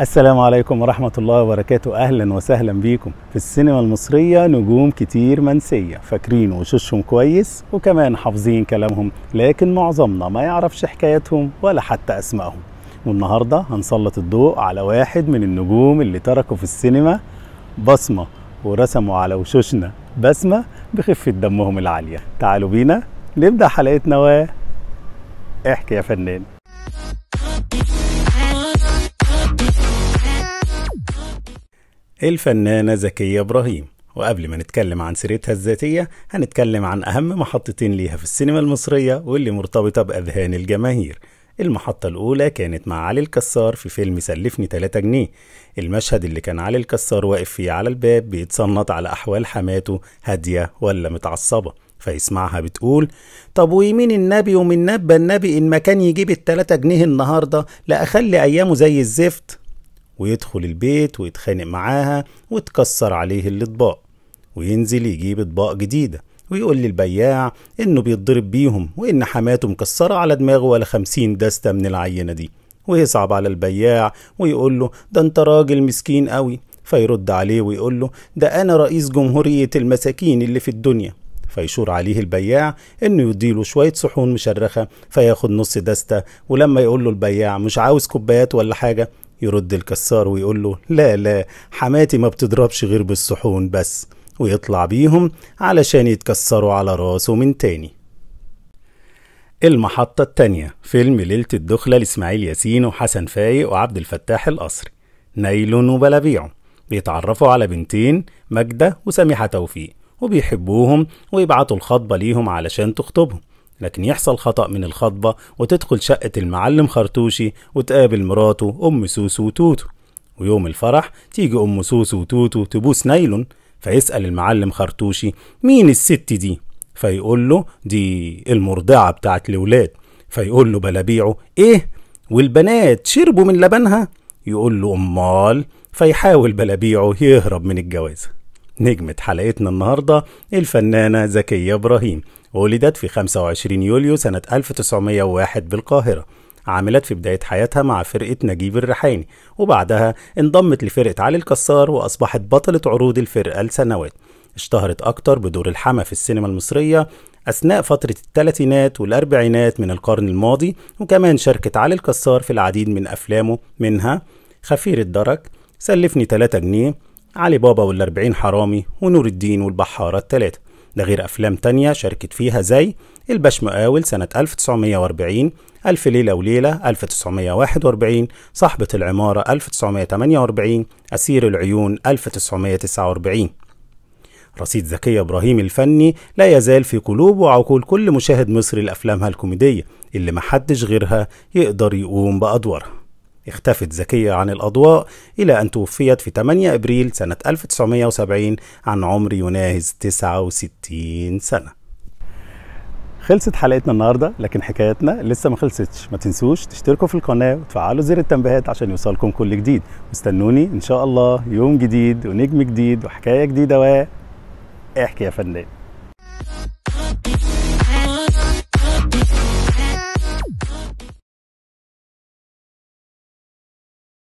السلام عليكم ورحمة الله وبركاته أهلا وسهلا بيكم في السينما المصرية نجوم كتير منسية فاكرين وشوشهم كويس وكمان حافظين كلامهم لكن معظمنا ما يعرفش حكاياتهم ولا حتى أسمائهم والنهاردة هنسلط الضوء على واحد من النجوم اللي تركوا في السينما بصمة ورسموا على وشوشنا بسمة بخفة دمهم العالية تعالوا بينا نبدأ حلقتنا و احكي يا فنان الفنانة زكية إبراهيم وقبل ما نتكلم عن سيرتها الذاتية هنتكلم عن أهم محطتين ليها في السينما المصرية واللي مرتبطة بأذهان الجماهير المحطة الأولى كانت مع علي الكسار في فيلم سلفني 3 جنيه المشهد اللي كان علي الكسار واقف فيه على الباب بيتصنت على أحوال حماته هادية ولا متعصبة فيسمعها بتقول طب ويمين النبي ومن نبى النبي إن ما كان يجيب التلاتة جنيه النهاردة لأخلي أيامه زي الزفت ويدخل البيت ويتخانق معاها وتكسر عليه الاطباق وينزل يجيب اطباق جديده ويقول للبياع انه بيتضرب بيهم وان حماته مكسره على دماغه ولا خمسين دستة من العينة دي ويصعب على البياع ويقول له ده انت راجل مسكين قوي فيرد عليه ويقول له ده انا رئيس جمهورية المساكين اللي في الدنيا فيشور عليه البياع انه يديله شوية صحون مشرخة فياخد نص دستة ولما يقول له البياع مش عاوز كوبايات ولا حاجة يرد الكسار ويقول له لا لا حماتي ما بتضربش غير بالصحون بس ويطلع بيهم علشان يتكسروا على راسه من تاني المحطة التانية فيلم ليلة الدخلة لإسماعيل ياسين وحسن فايق وعبد الفتاح القصري نايل وبلابيعه بيتعرفوا على بنتين ماجدة وسميحة توفيق وبيحبوهم ويبعتوا الخطبة ليهم علشان تخطبهم لكن يحصل خطأ من الخطبة وتدخل شقة المعلم خرطوشي وتقابل مراته أم سوسو وتوتو ويوم الفرح تيجي أم سوسو وتوتو تبوس نايلون فيسأل المعلم خرطوشي مين الست دي؟ فيقول له دي المرضعة بتاعت الولاد فيقول له بلابيعه إيه؟ والبنات شربوا من لبنها؟ يقول له أمال فيحاول بلابيعه يهرب من الجوازة نجمة حلقتنا النهاردة الفنانة زكية إبراهيم ولدت في 25 يوليو سنة 1901 بالقاهرة عملت في بداية حياتها مع فرقة نجيب الريحاني وبعدها انضمت لفرقة علي الكسار وأصبحت بطلة عروض الفرقة لسنوات اشتهرت أكتر بدور الحما في السينما المصرية أثناء فترة الثلاثينات والأربعينات من القرن الماضي وكمان شاركت علي الكسار في العديد من أفلامه منها خفير الدرك سلفني 3 جنيه علي بابا والأربعين حرامي ونور الدين والبحارة التلاتة ده غير أفلام تانية شاركت فيها زي البشمقاول سنة 1940 ألف ليلة وليلة 1941 صاحبة العمارة 1948 أسير العيون 1949 رصيد زكي إبراهيم الفني لا يزال في قلوب وعقول كل مشاهد مصري لأفلامها الكوميدية اللي محدش غيرها يقدر يقوم بأدوارها اختفت زكية عن الأضواء إلى أن توفيت في 8 أبريل سنة 1970 عن عمر يناهز 69 سنة خلصت حلقتنا النهاردة لكن حكايتنا لسه ما خلصتش ما تنسوش تشتركوا في القناة وتفعلوا زر التنبيهات عشان يوصلكم كل جديد واستنوني إن شاء الله يوم جديد ونجم جديد وحكاية جديدة و احكي يا فنان